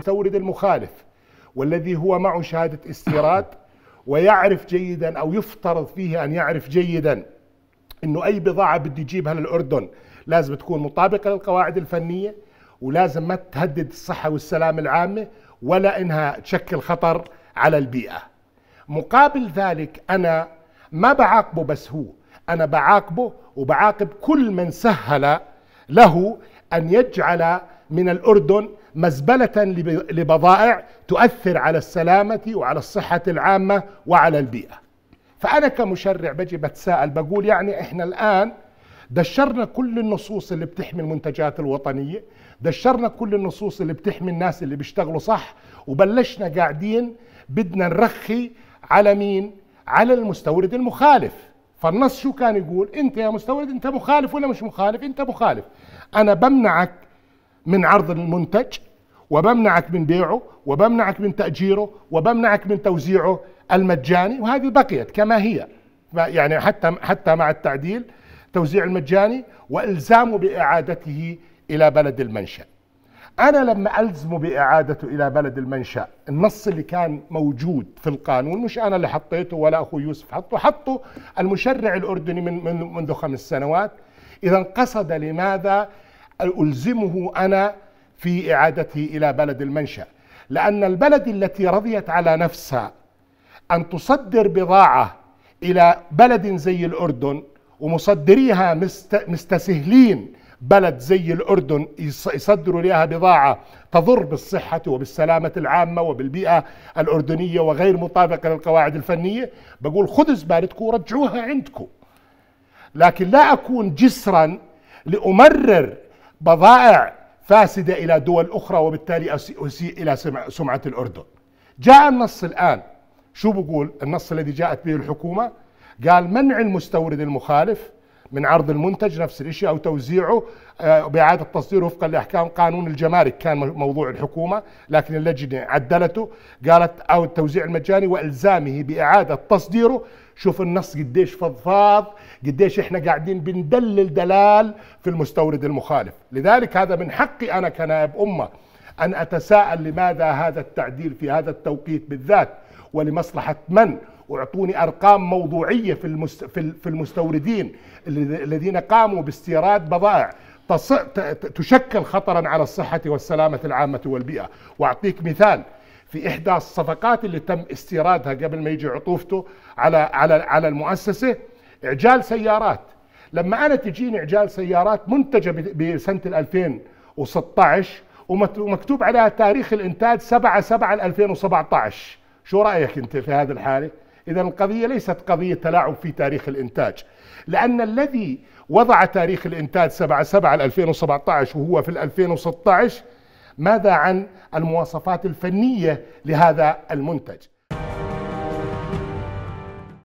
المستورد المخالف والذي هو معه شهادة استيراد ويعرف جيدا أو يفترض فيه أن يعرف جيدا أنه أي بضاعة بده يجيبها للأردن لازم تكون مطابقة للقواعد الفنية ولازم ما تهدد الصحة والسلام العامة ولا إنها تشكل خطر على البيئة مقابل ذلك أنا ما بعاقبه بس هو أنا بعاقبه وبعاقب كل من سهل له أن يجعل من الأردن مزبلة لبضائع تؤثر على السلامة وعلى الصحة العامة وعلى البيئة فأنا كمشرع بجي بتساءل بقول يعني إحنا الآن دشرنا كل النصوص اللي بتحمي المنتجات الوطنية دشرنا كل النصوص اللي بتحمي الناس اللي بيشتغلوا صح وبلشنا قاعدين بدنا نرخي على مين على المستورد المخالف فالنص شو كان يقول انت يا مستورد انت مخالف ولا مش مخالف انت مخالف انا بمنعك من عرض المنتج وبمنعك من بيعه وبمنعك من تأجيره وبمنعك من توزيعه المجاني وهذه بقيت كما هي يعني حتى حتى مع التعديل توزيع المجاني والزامه باعادته الى بلد المنشا. انا لما الزمه باعادته الى بلد المنشا، النص اللي كان موجود في القانون مش انا اللي حطيته ولا اخو يوسف حطه، حطه المشرع الاردني من منذ خمس سنوات، اذا قصد لماذا ألزمه أنا في إعادته إلى بلد المنشأ لأن البلد التي رضيت على نفسها أن تصدر بضاعة إلى بلد زي الأردن ومصدريها مستسهلين بلد زي الأردن يصدروا لها بضاعة تضر بالصحة وبالسلامة العامة وبالبيئة الأردنية وغير مطابقة للقواعد الفنية بقول خذوا زبالتكم ورجعوها عندكم لكن لا أكون جسرا لأمرر بضائع فاسدة إلى دول أخرى وبالتالي أسيء إلى سمعة الأردن جاء النص الآن شو بقول النص الذي جاءت به الحكومة قال منع المستورد المخالف من عرض المنتج نفس الشيء او توزيعه آه، باعاده التصدير وفقا لاحكام قانون الجمارك كان موضوع الحكومه لكن اللجنه عدلته قالت او التوزيع المجاني والزامه باعاده تصديره شوف النص قديش فضفاض قديش احنا قاعدين بندلل دلال في المستورد المخالف لذلك هذا من حقي انا كنائب امه ان اتساءل لماذا هذا التعديل في هذا التوقيت بالذات ولمصلحه من واعطوني ارقام موضوعيه في في المستوردين الذين قاموا باستيراد بضائع تشكل خطرا على الصحه والسلامه العامه والبيئه واعطيك مثال في احدى الصفقات اللي تم استيرادها قبل ما يجي عطوفته على على على المؤسسه اعجال سيارات لما انا تجيني اعجال سيارات منتجه بسنه 2016 ومكتوب عليها تاريخ الانتاج 7 7 2017 شو رايك انت في هذه الحاله إذا القضية ليست قضية تلاعب في تاريخ الإنتاج لأن الذي وضع تاريخ الإنتاج 7 7 2017 وهو في 2016 ماذا عن المواصفات الفنية لهذا المنتج